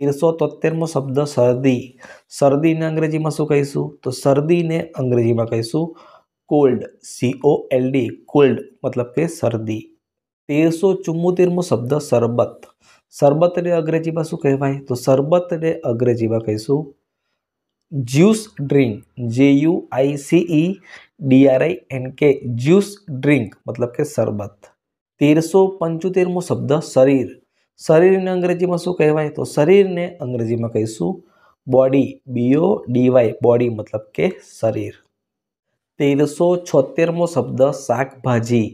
तेरसो तोतेरम शब्द शर्दी शर्दी ने अंग्रेजी में शू कही तो शर्दी ने अंग्रेजी में कही cold C O L D cold मतलब के शर्दी तेरसो चुम्बोतेरम शब्द शरबत शरबत ने अंग्रेजी में शू कहवाई तो शरबत ने अंग्रेजी में कही juice drink J U I C E D R I N K juice drink मतलब के शरबत तेरसो पंचोतेरमो शब्द शरीर શરીરને અંગ્રેજીમાં શું કહેવાય તો શરીરને અંગ્રેજીમાં કહીશું બોડી બીઓ ડીવાય બોડી મતલબ કે શરીર તેરસો છોતેરમો શબ્દ શાકભાજી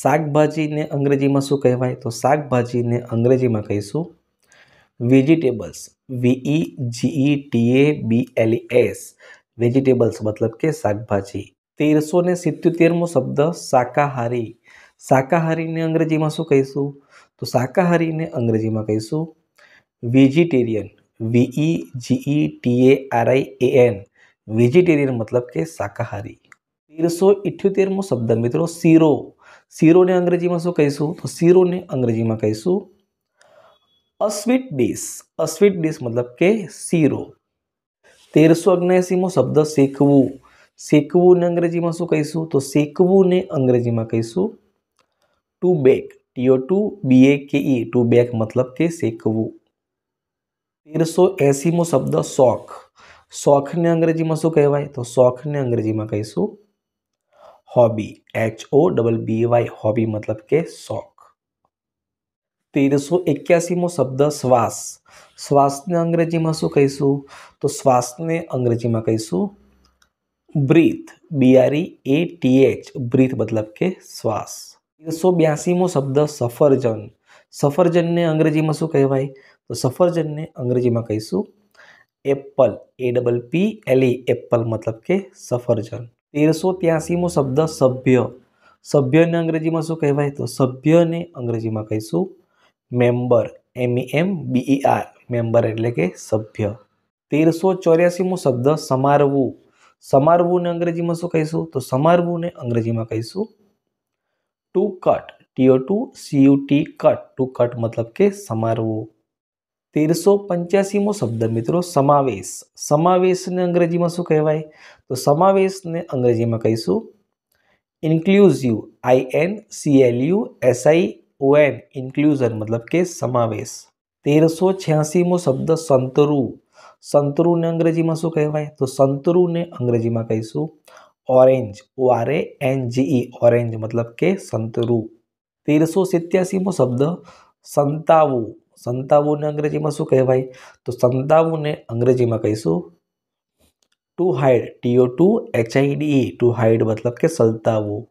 શાકભાજીને અંગ્રેજીમાં શું કહેવાય તો શાકભાજીને અંગ્રેજીમાં કહીશું vegetables V E G E A B L S vegetables મતલબ કે શાકભાજી તેરસો ને સિત્યોતેરમો શબ્દ શાકાહારી શાકાહારીને અંગ્રેજીમાં શું કહીશું તો શાકાહારીને અંગ્રેજીમાં કહીશું vegetarian V E G E T A R I A N vegetarian મતલબ કે શાકાહારી તેરસો ઇઠ્યોતેરમો શબ્દ મિત્રો શીરો શીરોને અંગ્રેજીમાં શું કહીશું તો શીરોને અંગ્રેજીમાં કહીશું અસ્વીટ ડીશ અસ્વીટ ડીશ મતલબ કે શીરો તેરસો અગ્નેસીમો શબ્દ શેકવું ને અંગ્રેજીમાં શું કહીશું તો શેકવું ને અંગ્રેજીમાં કહીશું to bake T to B A K E to back मतलब के शेकव तेर सौ एसी मो शब्द शौक शौक ने अंग्रेजी में शू कहवाय तो शोक ने अंग्रेजी में कही hobby H O double B Y hobby मतलब के शोक तेर सौ इक्यासी मो शब्द श्वास श्वास ने अंग्रेजी में शू कही तो श्वास ने अंग्रेजी में कही breath B R E A T H breath मतलब के श्वास તેરસો બ્યાસીમો શબ્દ સફરજન સફરજનને અંગ્રેજીમાં શું કહેવાય તો સફરજનને અંગ્રેજીમાં કહીશું apple A double P L E apple મતલબ કે સફરજન તેરસો ત્યાસીમો શબ્દ સભ્ય સભ્યને અંગ્રેજીમાં શું કહેવાય તો સભ્યને અંગ્રેજીમાં કહીશું member M E M B E R member એટલે કે સભ્ય તેરસો ચોર્યાસીમો શબ્દ સમારવું સમારવું સમારવુંને અંગ્રેજીમાં શું કહીશું તો સમારવું સમારવુંને અંગ્રેજીમાં કહીશું to cut T O to C U T cut to cut મતલબ કે સમારવું તેરસો પંચ્યાસીમો શબ્દ મિત્રો સમાવેશ સમાવેશને અંગ્રેજીમાં શું કહેવાય તો સમાવેશને અંગ્રેજીમાં કહીશું inclusive I N C L U S I O N inclusion મતલબ કે સમાવેશ તેરસો છ્યાસીમો શબ્દ સંતરુ સંતરુને અંગ્રેજીમાં શું કહેવાય તો સંતરુને અંગ્રેજીમાં કહીશું orange O R A N G E orange मतलब के સંતરુ તેરસો સિત્યાસીમો શબ્દ સંતાવું સંતાવુંને અંગ્રેજીમાં શું કહેવાય તો સંતાવુંને અંગ્રેજીમાં કહીશું to hide T O to H I D E to hide મતલબ કે સલતાવું